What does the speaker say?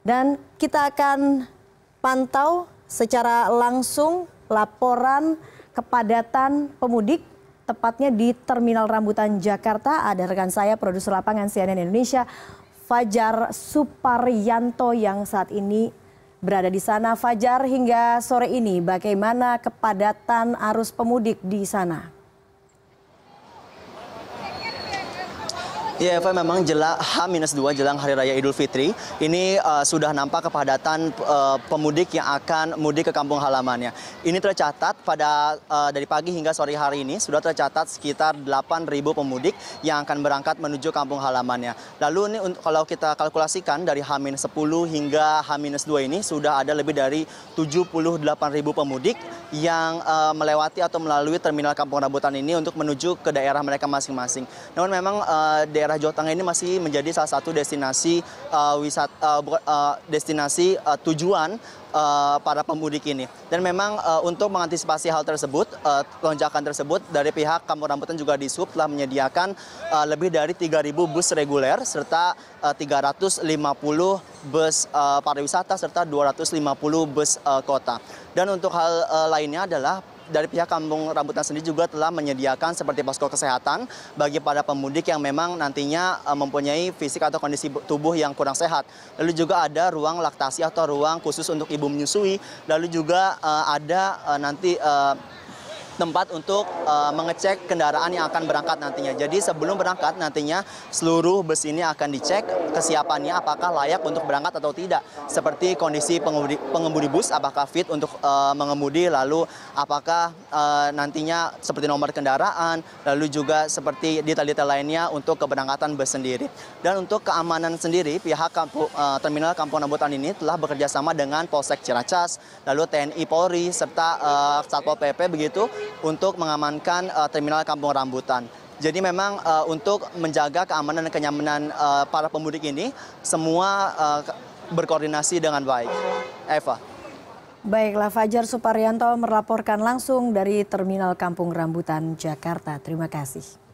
Dan kita akan pantau secara langsung laporan kepadatan pemudik tepatnya di Terminal Rambutan Jakarta. Ada rekan saya produser lapangan CNN Indonesia Fajar Suparyanto yang saat ini berada di sana. Fajar hingga sore ini bagaimana kepadatan arus pemudik di sana? Ya Eva memang jelang H-2 jelang Hari Raya Idul Fitri ini uh, sudah nampak kepadatan uh, pemudik yang akan mudik ke kampung halamannya. Ini tercatat pada uh, dari pagi hingga sore hari ini sudah tercatat sekitar 8.000 pemudik yang akan berangkat menuju kampung halamannya. Lalu ini untuk, kalau kita kalkulasikan dari H-10 hingga H-2 ini sudah ada lebih dari 78.000 pemudik yang uh, melewati atau melalui terminal Kampung Rambutan ini untuk menuju ke daerah mereka masing-masing. Namun memang uh, daerah daerah Jawa Tengah ini masih menjadi salah satu destinasi uh, wisata uh, uh, destinasi uh, tujuan uh, para pemudik ini. Dan memang uh, untuk mengantisipasi hal tersebut, uh, lonjakan tersebut dari pihak Kampung Rambutan juga di Sub telah menyediakan uh, lebih dari 3.000 bus reguler serta uh, 350 bus uh, pariwisata serta 250 bus uh, kota. Dan untuk hal uh, lainnya adalah dari pihak Kampung Rambutan sendiri juga telah menyediakan seperti posko kesehatan bagi para pemudik yang memang nantinya eh, mempunyai fisik atau kondisi tubuh yang kurang sehat. Lalu juga ada ruang laktasi atau ruang khusus untuk ibu menyusui. Lalu juga eh, ada eh, nanti tempat untuk uh, mengecek kendaraan yang akan berangkat nantinya. Jadi sebelum berangkat nantinya seluruh bus ini akan dicek kesiapannya apakah layak untuk berangkat atau tidak. Seperti kondisi pengemudi, pengemudi bus apakah fit untuk uh, mengemudi lalu apakah uh, nantinya seperti nomor kendaraan lalu juga seperti detail-detail lainnya untuk keberangkatan bus sendiri. Dan untuk keamanan sendiri pihak kampu, uh, terminal Kampung Rambutan ini telah bekerja sama dengan Polsek Ciracas, lalu TNI Polri serta uh, Satpol PP begitu untuk mengamankan uh, terminal Kampung Rambutan. Jadi memang uh, untuk menjaga keamanan dan kenyamanan uh, para pemudik ini semua uh, berkoordinasi dengan baik. Eva. Baiklah Fajar Suparyanto melaporkan langsung dari Terminal Kampung Rambutan Jakarta. Terima kasih.